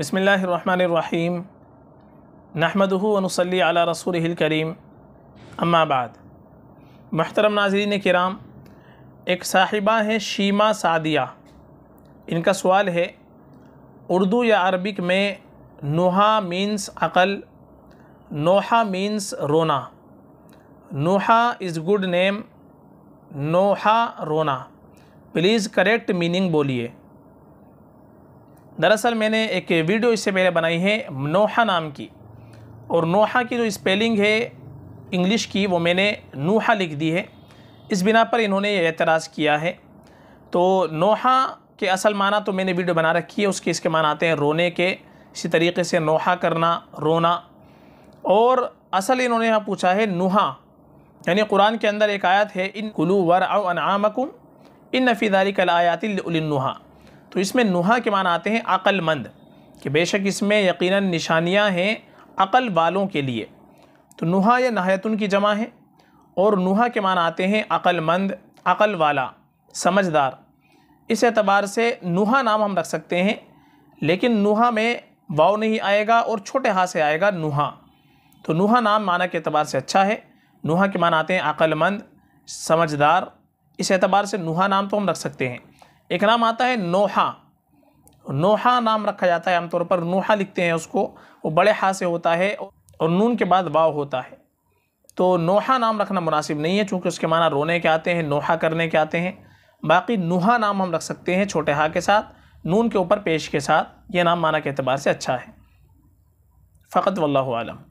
बसमीम नहमदनसली अला रसूल करीम अम्माबाद महतरम नाजरीन कराम एक साहिबा हैं शीमा सादिया इनका सवाल है उर्दू या अरबिक में नोहा मीन्स अक़ल नोहा मीन्स रोना नोहा इज़ गुड नेम नोहा रोना प्लीज़ करेक्ट मीनिंग बोलिए दरअसल मैंने एक वीडियो इससे पहले बनाई है नोहा नाम की और नोहा की जो स्पेलिंग है इंग्लिश की वो मैंने नूहा लिख दी है इस बिना पर इन्होंने ये एतराज़ किया है तो नोहा के असल माना तो मैंने वीडियो बना रखी है उसके इसके मान आते हैं रोने के इसी तरीके से नोहा करना रोना और असल इन्होंने यहाँ पूछा है नुहा यानी कुरान के अंदर एक आयत है इन कुलू वर अनामकुम इन नफ़ीदारी कल आयातिलनुहा तो इसमें नुहा के मान आते हैं अक्लमंद कि बेशक इसमें यकीन निशानियाँ हैं अक़ल वालों के लिए तो नुहा या नहायतन की जमा है और नुहा के मान आते हैं अक्लमंद अक़ल वाला समझदार इस एतबार से नुहा नाम हम रख सकते हैं लेकिन नुहा में वाव नहीं आएगा और छोटे हाथ से आएगा नुहा तो नुहा नाम माना के अतबार से अच्छा है नुहा के मान आते हैं अक्लमंद समझदार इस एतबार से नुहा नाम तो हम रख सकते हैं एक नाम आता है नोहा नोहा नाम रखा जाता है आमतौर पर नोहा लिखते हैं उसको वो बड़े हा से होता है और नून के बाद वाव होता है तो नोहा नाम रखना मुनासिब नहीं है चूँकि उसके माना रोने के आते हैं नोहा करने के आते हैं बाकी नूहा नाम हम रख सकते हैं छोटे हा के साथ नून के ऊपर पेश के साथ यह नाम माना के अतबार से अच्छा है फ़कत वल्लम